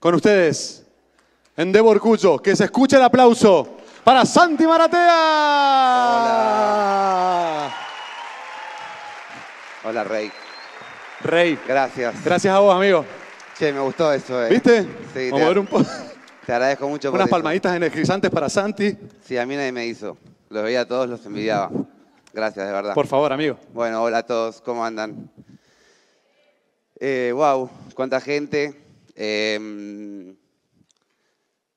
Con ustedes, en Debor Cuyo, que se escuche el aplauso para Santi Maratea. Hola. Rey. Rey. Gracias. Gracias a vos, amigo. Che, me gustó eso. Eh. ¿Viste? Sí, te, agradezco mucho. Unas palmaditas energizantes para Santi. Sí, a mí nadie me hizo. Los veía a todos, los envidiaba. Gracias, de verdad. Por favor, amigo. Bueno, hola a todos, ¿cómo andan? Eh, wow, cuánta gente, Em,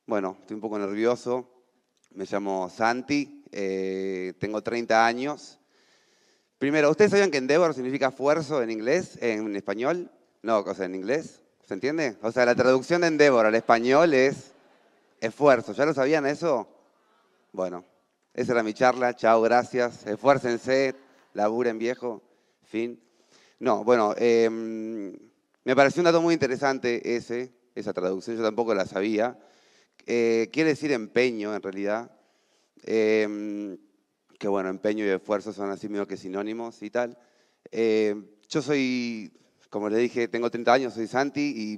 bueno, estoy un poco nervioso. Me llamo Santi, eh, tengo 30 años. Primero, ¿ustedes sabían que endeavor significa esfuerzo en inglés, en español? No, o sea, en inglés, ¿se entiende? O sea, la traducción de endeavor al español es esfuerzo. ¿Ya lo sabían eso? Bueno, esa era mi charla. Chao, gracias. Esfuércense, laburen viejo. Fin. No, bueno, em, me pareció un dato muy interesante ese, esa traducción, yo tampoco la sabía. Eh, quiere decir empeño, en realidad. Em, que bueno, empeño y esfuerzo son así mismo que sinónimos y tal. Em, yo soy, como le dije, tengo 30 años, soy Santi y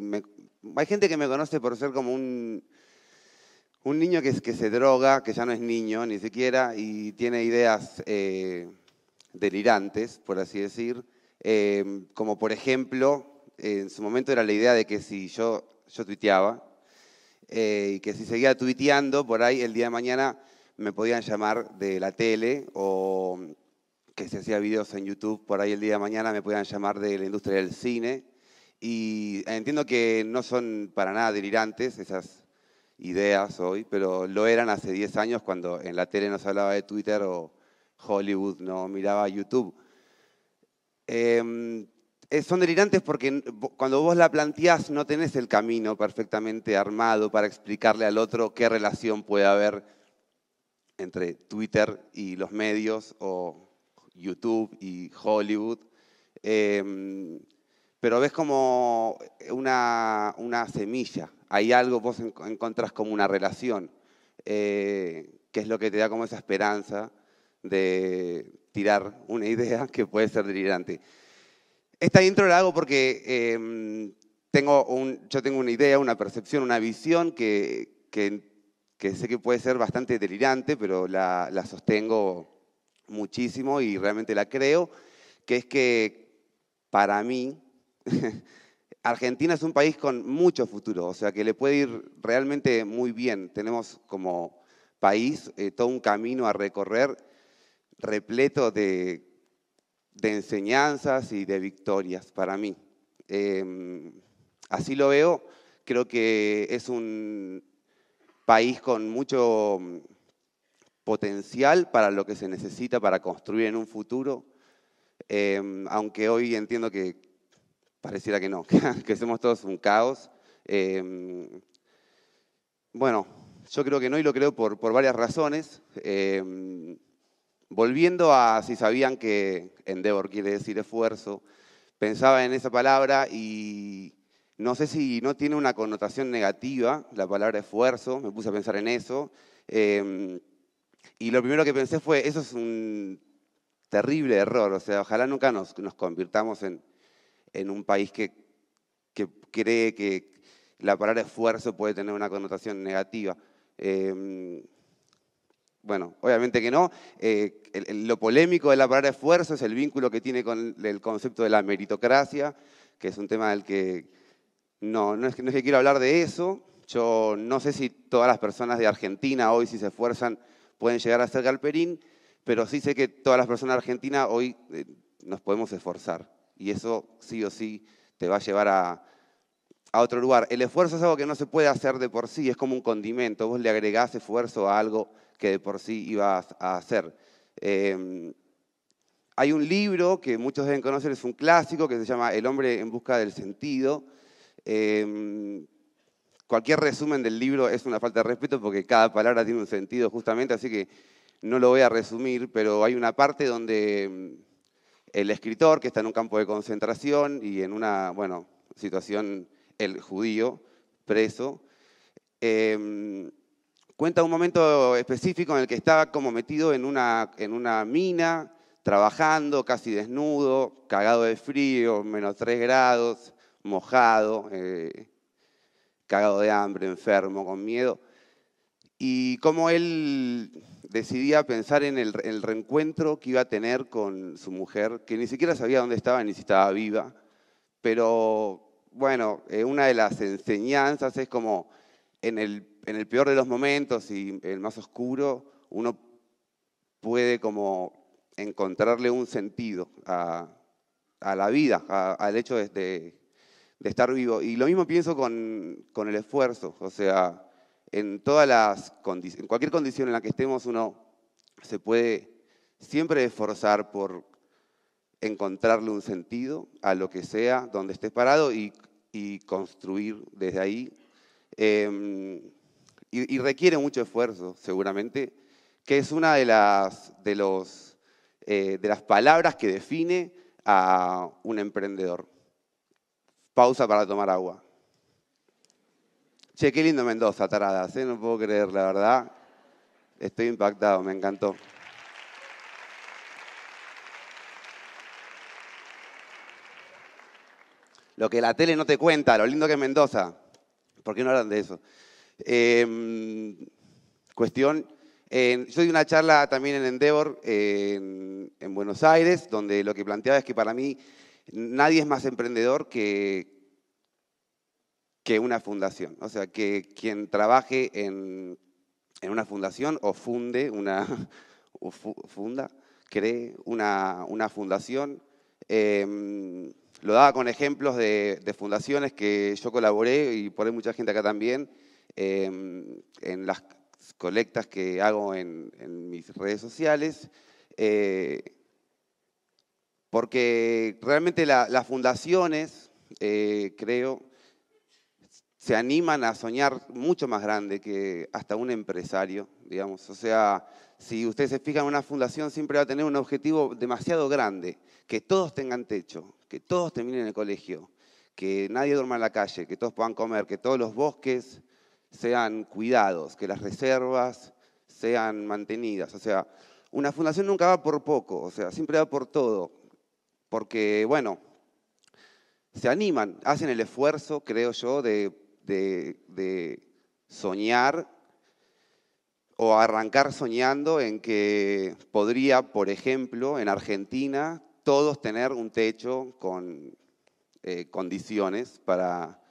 hay gente que me conoce por ser como un, niño que, que se droga, que ya no es niño ni siquiera y tiene ideas eh, delirantes, por así decir. Em, como por ejemplo, en su momento era la idea de que si yo, yo tuiteaba eh, y que si seguía tuiteando, por ahí el día de mañana me podían llamar de la tele o que se hacía videos en YouTube, por ahí el día de mañana me podían llamar de la industria del cine. Y entiendo que no son para nada delirantes esas ideas hoy, pero lo eran hace 10 años cuando en la tele no se hablaba de Twitter o Hollywood no miraba YouTube. Em, eh, son delirantes porque cuando vos la planteás no tenés el camino perfectamente armado para explicarle al otro qué relación puede haber entre Twitter y los medios o YouTube y Hollywood. Em, pero ves como una, semilla, hay algo, vos encontrás como una relación, eh, que es lo que te da como esa esperanza de tirar una idea que puede ser delirante. Esta intro la hago porque em, tengo yo tengo una idea, una percepción, una visión que, sé que puede ser bastante delirante, pero la, sostengo muchísimo y realmente la creo, que es que para mí Argentina es un país con mucho futuro, o sea que le puede ir realmente muy bien. Tenemos como país eh, todo un camino a recorrer repleto de de enseñanzas y de victorias para mí. Em, así lo veo, creo que es un país con mucho mm, potencial para lo que se necesita para construir en un futuro, em, aunque hoy entiendo que pareciera que no, que somos todos un caos. Em, bueno, yo creo que no y lo creo por, por varias razones volviendo a si sabían que endeavor quiere decir esfuerzo, pensaba en esa palabra y no sé si no tiene una connotación negativa la palabra esfuerzo, me puse a pensar en eso. Em, y lo primero que pensé fue, eso es un terrible error, o sea, ojalá nunca nos, nos convirtamos en, un país que, que, cree que la palabra esfuerzo puede tener una connotación negativa. Em, bueno, obviamente que no. Eh, lo polémico de la palabra esfuerzo es el vínculo que tiene con el concepto de la meritocracia, que es un tema del que no, no es que, no quiero hablar de eso. Yo no sé si todas las personas de Argentina hoy, si se esfuerzan, pueden llegar a ser Galperín, pero sí sé que todas las personas de Argentina hoy eh, nos podemos esforzar. Y eso sí o sí te va a llevar a, a otro lugar. El esfuerzo es algo que no se puede hacer de por sí, es como un condimento. Vos le agregás esfuerzo a algo que de por sí iba a hacer. Em, hay un libro que muchos deben conocer, es un clásico que se llama El hombre en busca del sentido. Em, cualquier resumen del libro es una falta de respeto porque cada palabra tiene un sentido justamente, así que no lo voy a resumir, pero hay una parte donde em, el escritor que está en un campo de concentración y en una, bueno, situación, el judío preso, Cuenta un momento específico en el que estaba como metido en una, mina, trabajando, casi desnudo, cagado de frío, menos tres grados, mojado, eh, cagado de hambre, enfermo, con miedo. Y cómo él decidía pensar en el, reencuentro que iba a tener con su mujer, que ni siquiera sabía dónde estaba ni si estaba viva, pero bueno, eh, una de las enseñanzas es como en el en el peor de los momentos y el más oscuro, uno puede como encontrarle un sentido a, la vida, al hecho de, estar vivo. Y lo mismo pienso con, el esfuerzo, o sea, en, todas las en cualquier condición en la que estemos uno se puede siempre esforzar por encontrarle un sentido a lo que sea, donde estés parado y, construir desde ahí. Em, y, requiere mucho esfuerzo, seguramente, que es una de las, de los, eh, de las palabras que define a un emprendedor. Pausa para tomar agua. Che, qué lindo Mendoza, taradas, ¿eh? no puedo creer, la verdad. Estoy impactado, me encantó. Lo que la tele no te cuenta, lo lindo que es Mendoza. ¿Por qué no hablan de eso? Em, cuestión, yo di una charla también en Endeavor, en, Buenos Aires, donde lo que planteaba es que para mí nadie es más emprendedor que, que una fundación. O sea, que quien trabaje en, una fundación o funde una, funda, cree una, fundación. Em, lo daba con ejemplos de, de fundaciones que yo colaboré y por ahí mucha gente acá también Em, en las colectas que hago en, mis redes sociales, eh, porque realmente las fundaciones, eh, creo, se animan a soñar mucho más grande que hasta un empresario, digamos. O sea, si ustedes se fijan, una fundación siempre va a tener un objetivo demasiado grande, que todos tengan techo, que todos terminen el colegio, que nadie duerma en la calle, que todos puedan comer, que todos los bosques sean cuidados, que las reservas sean mantenidas. O sea, una fundación nunca va por poco, o sea, siempre va por todo, porque, bueno, se animan, hacen el esfuerzo, creo yo, de, soñar o arrancar soñando en que podría, por ejemplo, en Argentina, todos tener un techo con eh, condiciones para,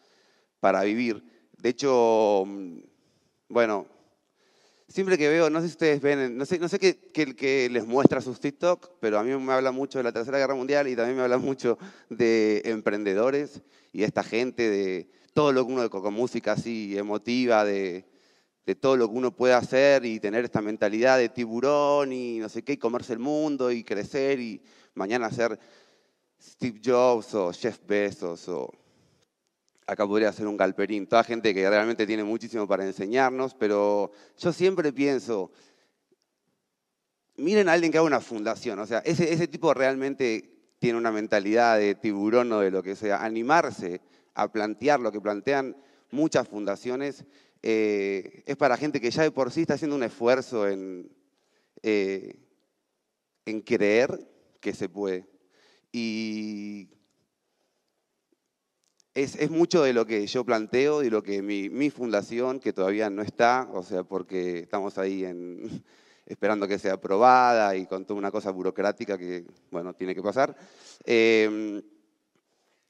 para vivir. De hecho, mm, bueno, siempre que veo, no sé si ustedes ven, no sé, no sé qué, qué, les muestra sus TikTok, pero a mí me habla mucho de la Tercera Guerra Mundial y también me habla mucho de emprendedores y esta gente, de todo lo que uno, con música así emotiva, de, de todo lo que uno puede hacer y tener esta mentalidad de tiburón y no sé qué, y comerse el mundo y crecer y mañana ser Steve Jobs o Jeff Bezos o acá podría ser un galperín, toda gente que realmente tiene muchísimo para enseñarnos, pero yo siempre pienso, miren a alguien que haga una fundación, o sea, ese, ese tipo realmente tiene una mentalidad de tiburón o de lo que sea, animarse a plantear lo que plantean muchas fundaciones eh, es para gente que ya de por sí está haciendo un esfuerzo en, eh, en creer que se puede. Y es, mucho de lo que yo planteo, y lo que mi, fundación, que todavía no está, o sea, porque estamos ahí en, esperando que sea aprobada y con toda una cosa burocrática que, bueno, tiene que pasar. Em,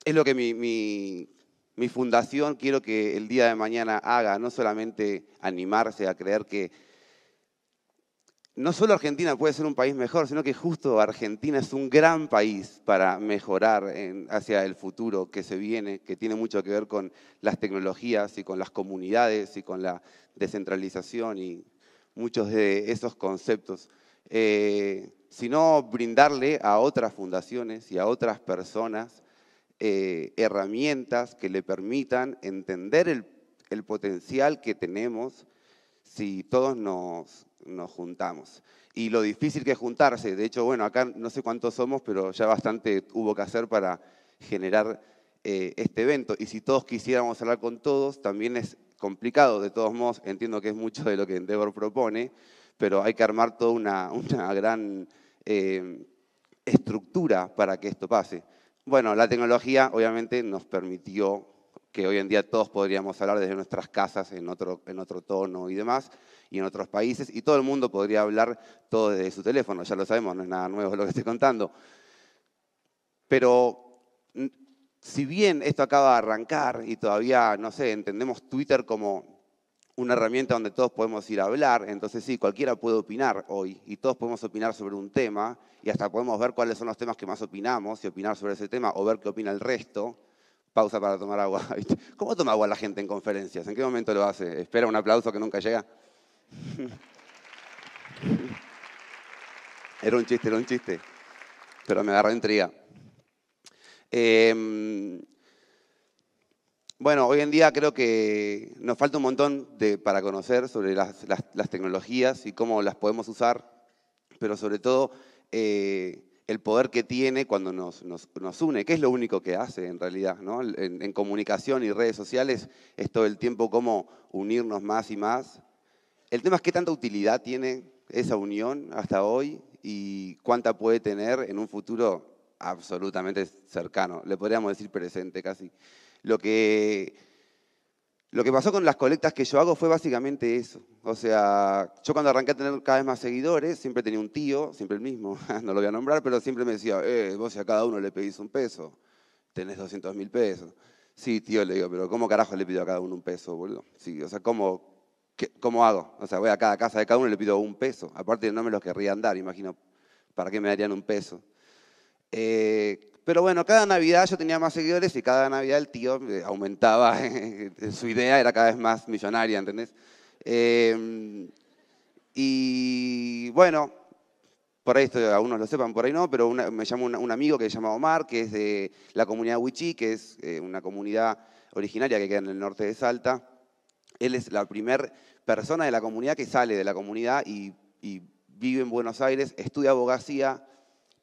es lo que mi, mi fundación quiero que el día de mañana haga, no solamente animarse a creer que no solo Argentina puede ser un país mejor, sino que justo Argentina es un gran país para mejorar hacia el futuro que se viene, que tiene mucho que ver con las tecnologías y con las comunidades y con la descentralización y muchos de esos conceptos. Eh, sino brindarle a otras fundaciones y a otras personas eh, herramientas que le permitan entender el potencial que tenemos si todos nos nos juntamos. Y lo difícil que es juntarse, de hecho, bueno, acá no sé cuántos somos, pero ya bastante hubo que hacer para generar eh, este evento. Y si todos quisiéramos hablar con todos, también es complicado, de todos modos, entiendo que es mucho de lo que Endeavor propone, pero hay que armar toda una, gran em, estructura para que esto pase. Bueno, la tecnología obviamente nos permitió que hoy en día todos podríamos hablar desde nuestras casas en otro, en otro tono y demás, y en otros países, y todo el mundo podría hablar todo desde su teléfono, ya lo sabemos, no es nada nuevo lo que estoy contando. Pero si bien esto acaba de arrancar y todavía, no sé, entendemos Twitter como una herramienta donde todos podemos ir a hablar, entonces sí, cualquiera puede opinar hoy y todos podemos opinar sobre un tema y hasta podemos ver cuáles son los temas que más opinamos y opinar sobre ese tema o ver qué opina el resto pausa para tomar agua. ¿Cómo toma agua la gente en conferencias? ¿En qué momento lo hace? ¿Espera un aplauso que nunca llega? Era un chiste, era un chiste. Pero me agarró intriga. Eh, bueno, hoy en día creo que nos falta un montón para conocer sobre las, tecnologías y cómo las podemos usar, pero sobre todo eh, el poder que tiene cuando nos, une, que es lo único que hace en realidad, en, comunicación y redes sociales es todo el tiempo cómo unirnos más y más. El tema es qué tanta utilidad tiene esa unión hasta hoy y cuánta puede tener en un futuro absolutamente cercano, le podríamos decir presente casi. Lo que lo que pasó con las colectas que yo hago fue básicamente eso. O sea, yo cuando arranqué a tener cada vez más seguidores, siempre tenía un tío, siempre el mismo, no lo voy a nombrar, pero siempre me decía, eh, vos si a cada uno le pedís un peso, tenés 200 mil pesos. Sí, tío, le digo, pero ¿cómo carajo le pido a cada uno un peso, boludo? Sí, o sea, ¿cómo, ¿cómo hago? O sea, voy a cada casa de cada uno y le pido un peso. Aparte, no me los querrían dar, imagino, ¿para qué me darían un peso? Eh, pero bueno, cada Navidad yo tenía más seguidores y cada Navidad el tío eh, aumentaba, eh, su idea era cada vez más millonaria, ¿entendés? Em, y bueno, por ahí esto, algunos lo sepan, por ahí no, pero me llama un, amigo que se llama Omar, que es de la comunidad Wichí, que es eh, una comunidad originaria que queda en el norte de Salta. Él es la primera persona de la comunidad que sale de la comunidad y vive en Buenos Aires, estudia abogacía,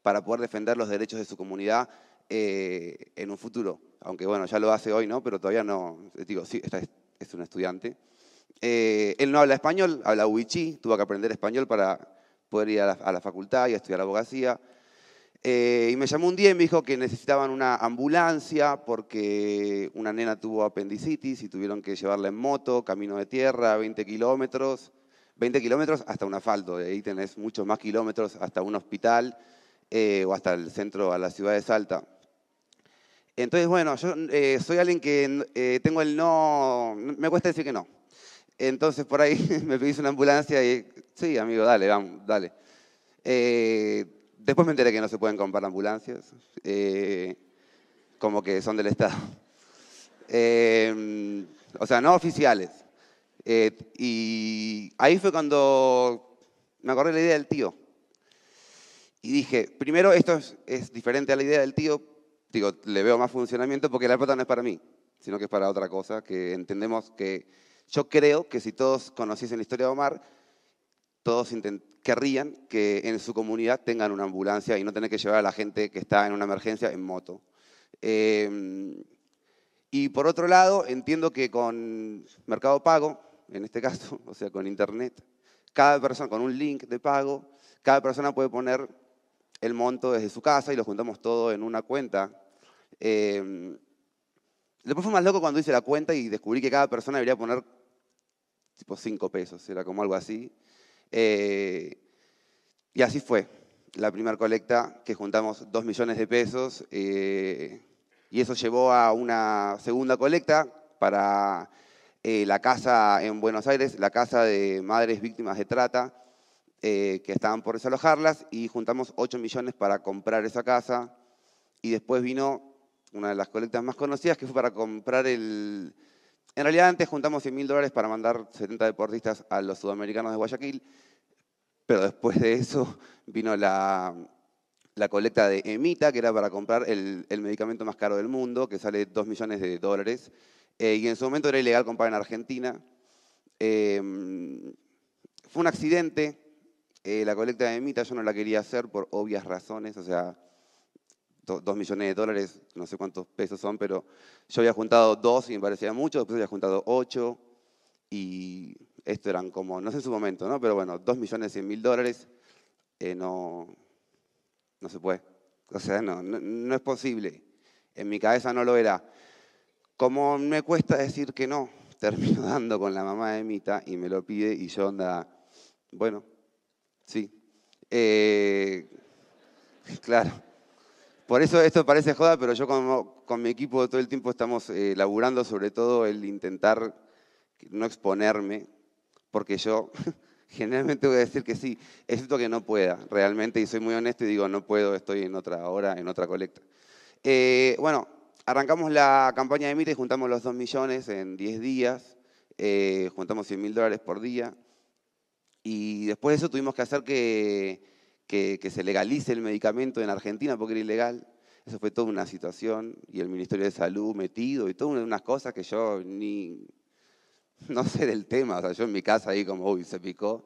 para poder defender los derechos de su comunidad eh, en un futuro. Aunque bueno, ya lo hace hoy, ¿no? Pero todavía no. Eh, digo, sí, es, un estudiante. Eh, él no habla español, habla huichí, tuvo que aprender español para poder ir a la, facultad y a estudiar abogacía. y me llamó un día y me dijo que necesitaban una ambulancia porque una nena tuvo apendicitis y tuvieron que llevarla en moto, camino de tierra, 20 kilómetros, 20 kilómetros hasta un asfalto, De ahí tenés muchos más kilómetros hasta un hospital. Eh, o hasta el centro, a la ciudad de Salta. Entonces, bueno, yo eh, soy alguien que eh, tengo el no, me cuesta decir que no. Entonces, por ahí me pedís una ambulancia y, sí, amigo, dale, vamos, dale. después me enteré que no se pueden comprar ambulancias, como que son del Estado. Em, o sea, no oficiales. y ahí fue cuando me acordé la idea del tío y dije, primero, esto es, diferente a la idea del tío, digo, le veo más funcionamiento porque la plata no es para mí, sino que es para otra cosa, que entendemos que yo creo que si todos conociesen la historia de Omar, todos querrían que en su comunidad tengan una ambulancia y no tener que llevar a la gente que está en una emergencia en moto. Em, y por otro lado, entiendo que con Mercado Pago, en este caso, o sea, con Internet, cada persona, con un link de pago, cada persona puede poner el monto desde su casa y lo juntamos todo en una cuenta. Em, después fue más loco cuando hice la cuenta y descubrí que cada persona debería poner tipo cinco pesos, era como algo así. Eh, y así fue la primera colecta, que juntamos 2 millones de pesos eh, y eso llevó a una segunda colecta para eh, la casa en Buenos Aires, la casa de madres víctimas de trata, eh, que estaban por desalojarlas y juntamos 8 millones para comprar esa casa. Y después vino una de las colectas más conocidas que fue para comprar el... En realidad antes juntamos 100 mil dólares para mandar 70 deportistas a los sudamericanos de Guayaquil, pero después de eso vino la, la colecta de Emita, que era para comprar el, el, medicamento más caro del mundo, que sale 2 millones de dólares. Eh, y en su momento era ilegal comprar en Argentina. Eh, fue un accidente, eh, la colecta de Mita yo no la quería hacer por obvias razones, o sea, dos millones de dólares, no sé cuántos pesos son, pero yo había juntado dos y me parecía mucho, después había juntado ocho y esto eran como, no sé en su momento, ¿no? Pero bueno, dos millones cien mil dólares eh, no, no se puede. O sea, no, no, es posible. En mi cabeza no lo era. Como me cuesta decir que no, termino dando con la mamá de Mita y me lo pide y yo onda, bueno, Sí. Eh, claro. Por eso esto parece joda, pero yo con, con mi equipo todo el tiempo estamos eh, laburando sobre todo el intentar no exponerme, porque yo generalmente voy a decir que sí, excepto que no pueda, realmente, y soy muy honesto y digo, no puedo, estoy en otra hora, en otra colecta. Eh, bueno, arrancamos la campaña de Mire, juntamos los 2 millones en 10 días, juntamos 100 mil dólares por día. Y después de eso tuvimos que hacer que, se legalice el medicamento en Argentina porque era ilegal. Eso fue toda una situación y el Ministerio de Salud metido y todas unas cosas que yo ni, no sé del tema, o sea, yo en mi casa ahí como, uy, se picó.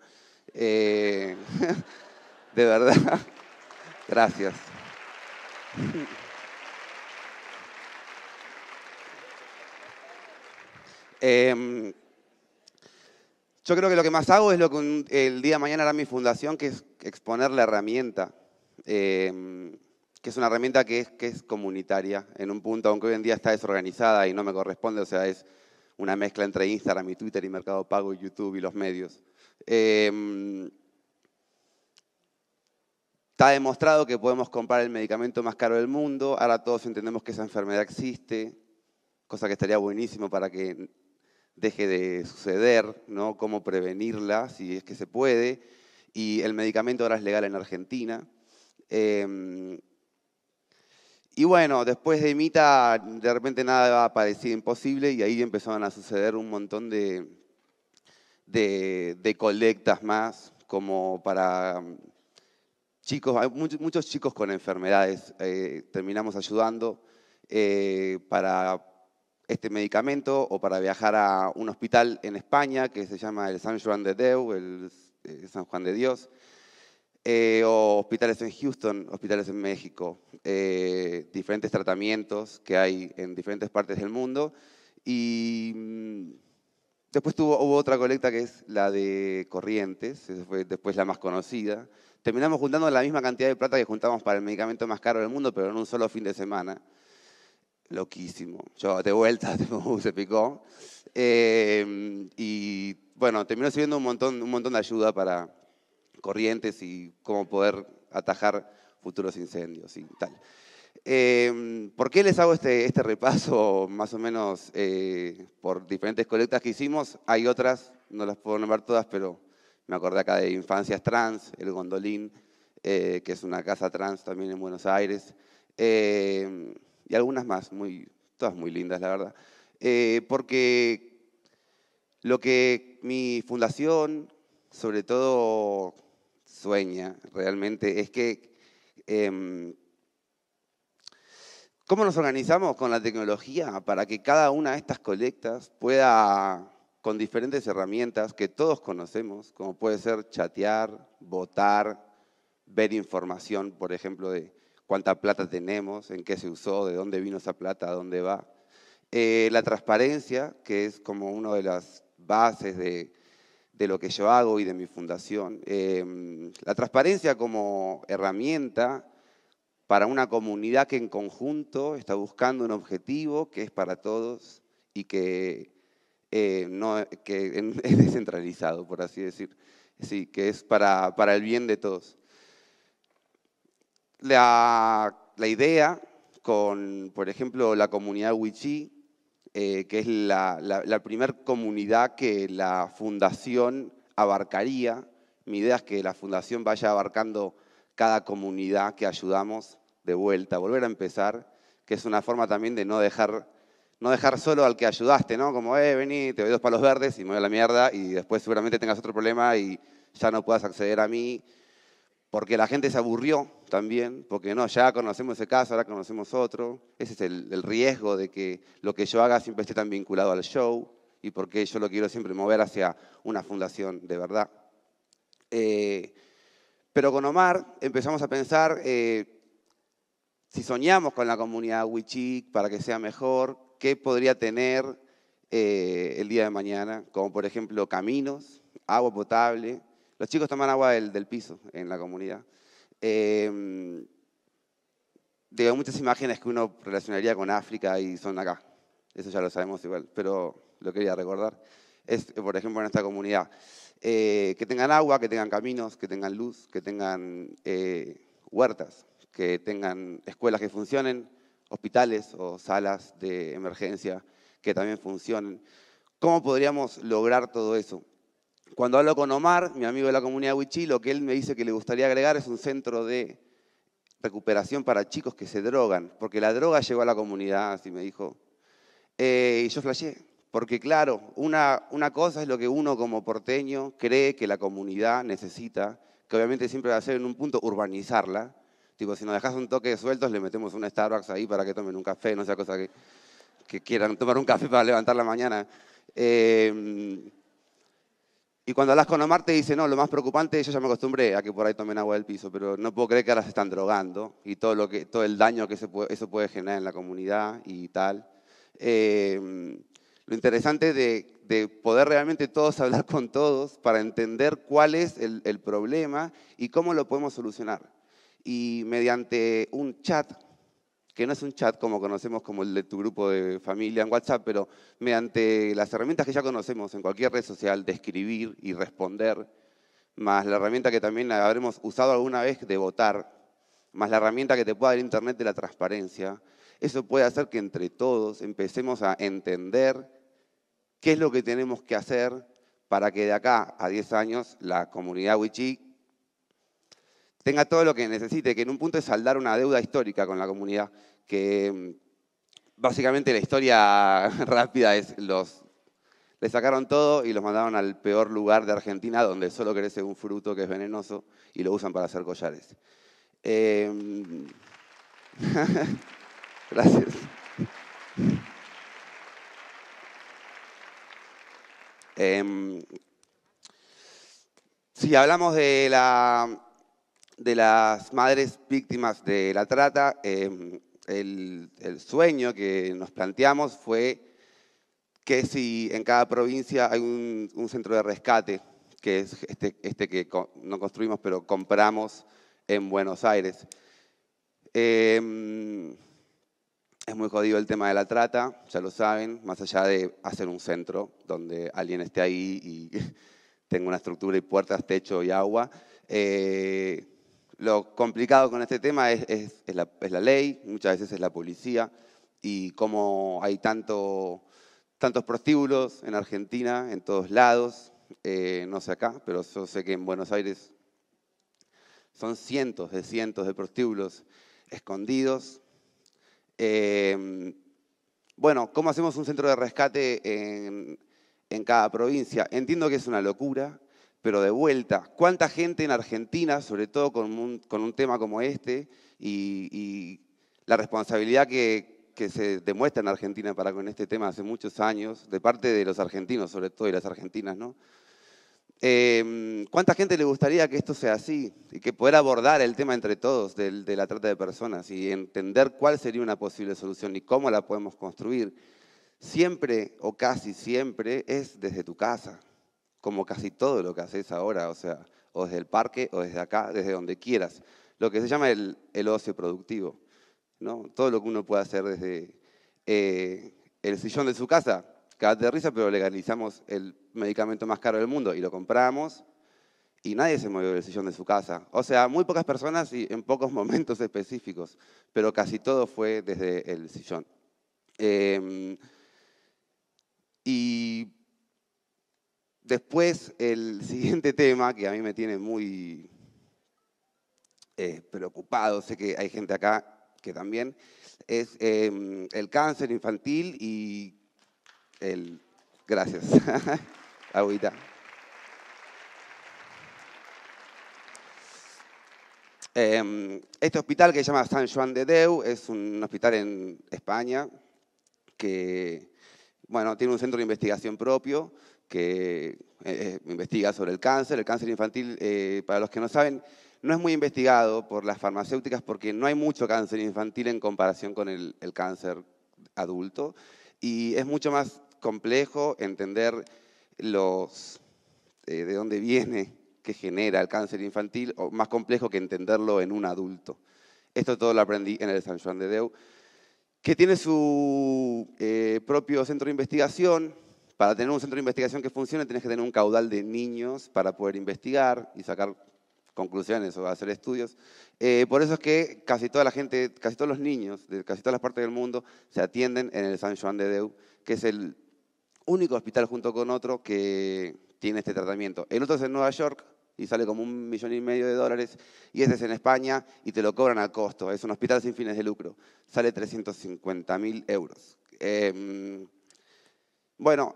Eh, de verdad, gracias. Eh, yo creo que lo que más hago es lo que el día de mañana hará mi fundación, que es exponer la herramienta, em, que es una herramienta que es, comunitaria, en un punto, aunque hoy en día está desorganizada y no me corresponde, o sea, es una mezcla entre Instagram y Twitter y Mercado Pago y YouTube y los medios. Em, está demostrado que podemos comprar el medicamento más caro del mundo, ahora todos entendemos que esa enfermedad existe, cosa que estaría buenísimo para que deje de suceder, ¿no? cómo prevenirla si es que se puede. Y el medicamento ahora es legal en Argentina. Em, y bueno, después de Mita, de repente nada parecía imposible y ahí empezaron a suceder un montón de, de, colectas más, como para mm, chicos, muchos, chicos con enfermedades, eh, terminamos ayudando eh, para este medicamento o para viajar a un hospital en España que se llama el San Juan de Deu, el eh, San Juan de Dios, eh, o hospitales en Houston, hospitales en México, eh, diferentes tratamientos que hay en diferentes partes del mundo. Y mm, después tuvo, hubo otra colecta que es la de Corrientes, fue después la más conocida. Terminamos juntando la misma cantidad de plata que juntamos para el medicamento más caro del mundo, pero en un solo fin de semana loquísimo. Yo de vuelta, se picó. Em, y bueno, terminó sirviendo un montón, un montón de ayuda para corrientes y cómo poder atajar futuros incendios y tal. Em, ¿Por qué les hago este, este repaso más o menos eh, por diferentes colectas que hicimos? Hay otras, no las puedo nombrar todas, pero me acordé acá de Infancias Trans, El Gondolín, eh, que es una casa trans también en Buenos Aires. Em, y algunas más, muy, todas muy lindas, la verdad. Eh, porque lo que mi fundación, sobre todo, sueña realmente es que... Em, ¿Cómo nos organizamos con la tecnología para que cada una de estas colectas pueda, con diferentes herramientas que todos conocemos, como puede ser chatear, votar, ver información, por ejemplo, de, cuánta plata tenemos, en qué se usó, de dónde vino esa plata, a dónde va. Eh, la transparencia, que es como una de las bases de, lo que yo hago y de mi fundación. Em, la transparencia como herramienta para una comunidad que en conjunto está buscando un objetivo que es para todos y que, eh, no, es descentralizado, por así decir. Sí, que es para, para el bien de todos la, idea con, por ejemplo, la comunidad Wichí, eh, que es la, la, primera comunidad que la fundación abarcaría. Mi idea es que la fundación vaya abarcando cada comunidad que ayudamos de vuelta, volver a empezar, que es una forma también de no dejar, no dejar solo al que ayudaste, ¿no? Como, eh, vení, te doy dos palos verdes y me voy a la mierda y después seguramente tengas otro problema y ya no puedas acceder a mí porque la gente se aburrió también, porque no, ya conocemos ese caso, ahora conocemos otro. Ese es el, riesgo de que lo que yo haga siempre esté tan vinculado al show y porque yo lo quiero siempre mover hacia una fundación de verdad. Eh, pero con Omar empezamos a pensar eh, si soñamos con la comunidad Wichik para que sea mejor, qué podría tener eh, el día de mañana, como por ejemplo caminos, agua potable, los chicos toman agua del, piso en la comunidad. Em, muchas imágenes que uno relacionaría con África y son acá. Eso ya lo sabemos igual, pero lo quería recordar. Es, por ejemplo, en esta comunidad. Eh, que tengan agua, que tengan caminos, que tengan luz, que tengan eh, huertas, que tengan escuelas que funcionen, hospitales o salas de emergencia que también funcionen. ¿Cómo podríamos lograr todo eso? Cuando hablo con Omar, mi amigo de la comunidad Wichí, lo que él me dice que le gustaría agregar es un centro de recuperación para chicos que se drogan, porque la droga llegó a la comunidad, así me dijo. Eh, y yo flasheé, porque claro, una, una cosa es lo que uno como porteño cree que la comunidad necesita, que obviamente siempre va a ser en un punto urbanizarla, tipo, si nos dejas un toque de sueltos, le metemos una Starbucks ahí para que tomen un café, no sea cosa que, que quieran tomar un café para levantar la mañana. Eh, y cuando hablas con Omar te dice, no, lo más preocupante, yo ya me acostumbré a que por ahí tomen agua del piso, pero no puedo creer que ahora se están drogando y todo, lo que, todo el daño que eso puede generar en la comunidad y tal. Eh, lo interesante de, poder realmente todos hablar con todos para entender cuál es el, el problema y cómo lo podemos solucionar. Y mediante un chat que no es un chat como conocemos como el de tu grupo de familia en WhatsApp, pero mediante las herramientas que ya conocemos en cualquier red social de escribir y responder, más la herramienta que también habremos usado alguna vez de votar, más la herramienta que te pueda dar Internet de la transparencia, eso puede hacer que entre todos empecemos a entender qué es lo que tenemos que hacer para que de acá a 10 años la comunidad wichí tenga todo lo que necesite, que en un punto es saldar una deuda histórica con la comunidad, que mm, básicamente la historia rápida es los... Le sacaron todo y los mandaron al peor lugar de Argentina, donde solo crece un fruto que es venenoso y lo usan para hacer collares. Em, gracias. Em, si hablamos de la de las madres víctimas de la trata, em, el, sueño que nos planteamos fue que si en cada provincia hay un, centro de rescate, que es este, este que no construimos, pero compramos en Buenos Aires. Em, es muy jodido el tema de la trata, ya lo saben, más allá de hacer un centro donde alguien esté ahí y tenga una estructura y puertas, techo y agua. Eh, lo complicado con este tema es, la, ley, muchas veces es la policía, y como hay tantos prostíbulos en Argentina, en todos lados, eh, no sé acá, pero yo sé que en Buenos Aires son cientos de cientos de prostíbulos escondidos. Em, bueno, ¿cómo hacemos un centro de rescate en cada provincia? Entiendo que es una locura, pero de vuelta, ¿cuánta gente en Argentina, sobre todo con un, tema como este, y, la responsabilidad que, se demuestra en Argentina para con este tema hace muchos años, de parte de los argentinos sobre todo y las argentinas, ¿no? Em, ¿Cuánta gente le gustaría que esto sea así y que poder abordar el tema entre todos de, de la trata de personas y entender cuál sería una posible solución y cómo la podemos construir? Siempre o casi siempre es desde tu casa, como casi todo lo que haces ahora, o sea, o desde el parque o desde acá, desde donde quieras. Lo que se llama el, ocio productivo, ¿no? Todo lo que uno puede hacer desde eh, el sillón de su casa, cada de risa, pero legalizamos el medicamento más caro del mundo y lo compramos y nadie se movió del sillón de su casa. O sea, muy pocas personas y en pocos momentos específicos, pero casi todo fue desde el sillón. Em, y Después, el siguiente tema, que a mí me tiene muy eh, preocupado, sé que hay gente acá que también, es em, el cáncer infantil y el... Gracias. Agüita. Em, este hospital que se llama San Juan de Deu es un hospital en España que, bueno, tiene un centro de investigación propio que eh, investiga sobre el cáncer. El cáncer infantil, eh, para los que no saben, no es muy investigado por las farmacéuticas porque no hay mucho cáncer infantil en comparación con el, cáncer adulto y es mucho más complejo entender los, eh, de dónde viene, que genera el cáncer infantil, o más complejo que entenderlo en un adulto. Esto todo lo aprendí en el San Juan de Deu, que tiene su propio centro de investigación, para tener un centro de investigación que funcione, tienes que tener un caudal de niños para poder investigar y sacar conclusiones o hacer estudios. Eh, por eso es que casi toda la gente, casi todos los niños de casi todas las partes del mundo se atienden en el San Juan de Deu, que es el único hospital junto con otro que tiene este tratamiento. El otro es en Nueva York y sale como un millón y medio de dólares y este es en España y te lo cobran a costo. Es un hospital sin fines de lucro. Sale 350 mil euros. Em, bueno,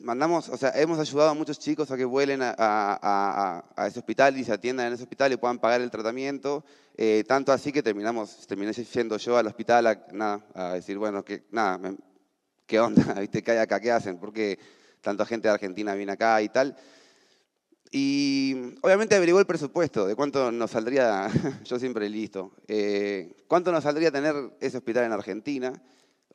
mandamos, o sea, hemos ayudado a muchos chicos a que vuelen a, ese hospital y se atiendan en ese hospital y puedan pagar el tratamiento. Eh, tanto así que terminamos, terminé yendo yo al hospital a, decir, bueno, que, nada, ¿qué onda? ¿Viste? ¿Qué hay acá? ¿Qué hacen? Porque tanta gente de Argentina viene acá y tal. Y obviamente averiguó el presupuesto de cuánto nos saldría, yo siempre listo, eh, cuánto nos saldría tener ese hospital en Argentina,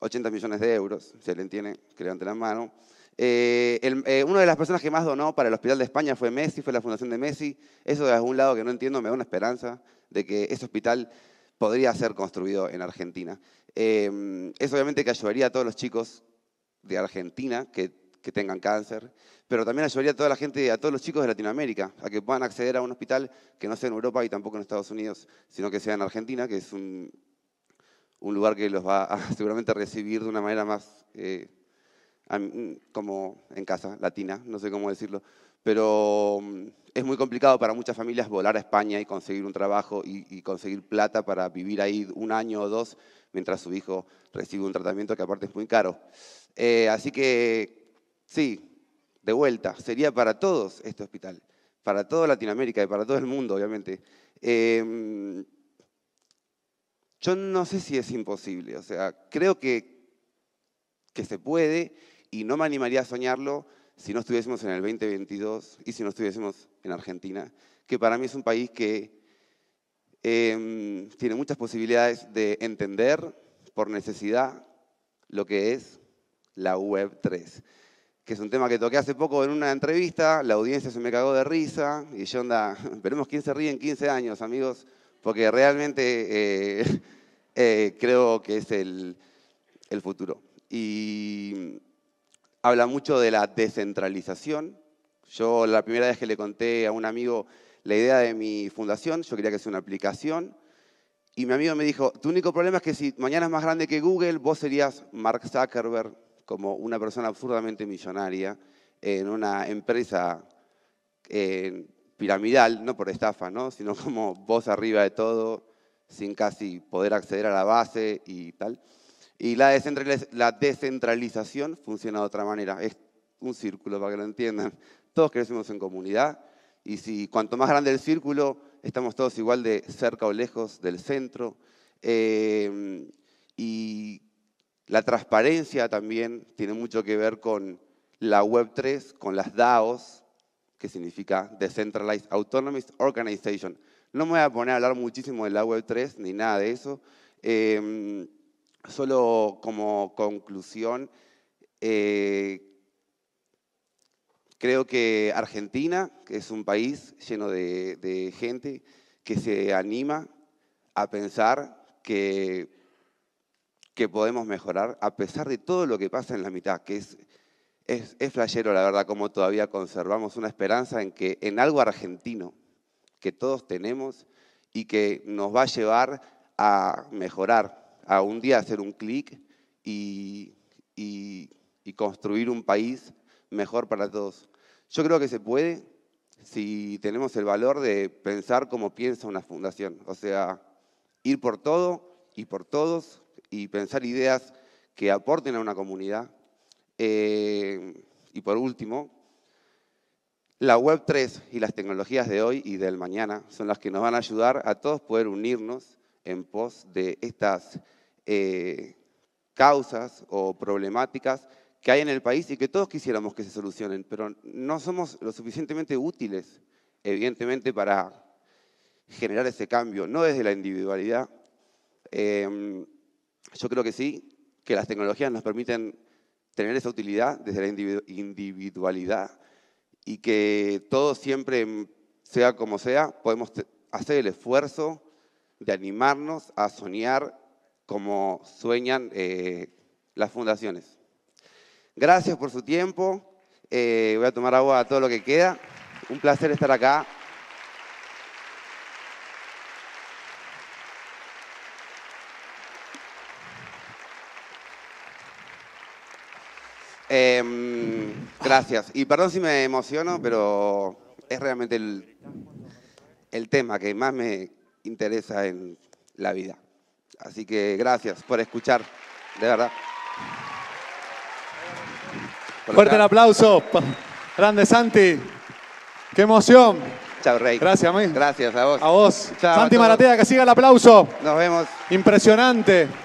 80 millones de euros, se le entiende creo ante la mano. Eh, eh, una de las personas que más donó para el Hospital de España fue Messi, fue la Fundación de Messi. Eso de algún lado que no entiendo me da una esperanza de que ese hospital podría ser construido en Argentina. Es em, eso obviamente que ayudaría a todos los chicos de Argentina que, tengan cáncer, pero también ayudaría a toda la gente, a todos los chicos de Latinoamérica, a que puedan acceder a un hospital que no sea en Europa y tampoco en Estados Unidos, sino que sea en Argentina, que es un, lugar que los va a seguramente recibir de una manera más... Eh, como en casa, latina, no sé cómo decirlo, pero mm, es muy complicado para muchas familias volar a España y conseguir un trabajo y, conseguir plata para vivir ahí un año o dos mientras su hijo recibe un tratamiento que aparte es muy caro. Eh, así que sí, de vuelta, sería para todos este hospital, para toda Latinoamérica y para todo el mundo, obviamente. Eh, mm, yo no sé si es imposible, o sea, creo que, que se puede y no me animaría a soñarlo si no estuviésemos en el 2022 y si no estuviésemos en Argentina, que para mí es un país que em, tiene muchas posibilidades de entender por necesidad lo que es la Web 3, que es un tema que toqué hace poco en una entrevista, la audiencia se me cagó de risa y yo onda, veremos quién se ríe en 15 años, amigos, porque realmente eh, eh, creo que es el, el futuro. Y habla mucho de la descentralización. Yo la primera vez que le conté a un amigo la idea de mi fundación, yo quería que sea una aplicación, y mi amigo me dijo, tu único problema es que si mañana es más grande que Google, vos serías Mark Zuckerberg, como una persona absurdamente millonaria, en una empresa eh, piramidal, no por estafa, sino como vos arriba de todo, sin casi poder acceder a la base y tal. Y la, la descentralización funciona de otra manera. Es un círculo, para que lo entiendan. Todos crecemos en comunidad y si cuanto más grande el círculo, estamos todos igual de cerca o lejos del centro. Em, y la transparencia también tiene mucho que ver con la Web3, con las DAOs, que significa Decentralized Autonomous Organization. No me voy a poner a hablar muchísimo de la Web3 ni nada de eso. Em, solo como conclusión, eh, creo que Argentina, que es un país lleno de, gente que se anima a pensar que, podemos mejorar a pesar de todo lo que pasa en la mitad, que es, es, es la verdad, como todavía conservamos una esperanza en que en algo argentino que todos tenemos y que nos va a llevar a mejorar a un día hacer un clic y, construir un país mejor para todos. Yo creo que se puede si tenemos el valor de pensar como piensa una fundación. O sea, ir por todo y por todos y pensar ideas que aporten a una comunidad. Eh, y por último, la Web 3 y las tecnologías de hoy y del mañana son las que nos van a ayudar a todos poder unirnos en pos de estas eh, causas o problemáticas que hay en el país y que todos quisiéramos que se solucionen, pero no somos lo suficientemente útiles, evidentemente, para generar ese cambio, no desde la individualidad. Em, yo creo que sí, que las tecnologías nos permiten tener esa utilidad desde la individualidad y que todo siempre, sea como sea, podemos hacer el esfuerzo de animarnos a soñar como sueñan eh, las fundaciones. Gracias por su tiempo. Eh, voy a tomar agua a todo lo que queda. Un placer estar acá. Em, gracias. Y perdón si me emociono, pero es realmente el, el tema que más me, interesa en la vida. Así que gracias por escuchar, de verdad. Fuerte el aplauso. Grande Santi. Qué emoción. Chao, Rey. Gracias, mí. Gracias a vos. A vos. Santi Maratea, que siga el aplauso. Nos vemos. Impresionante.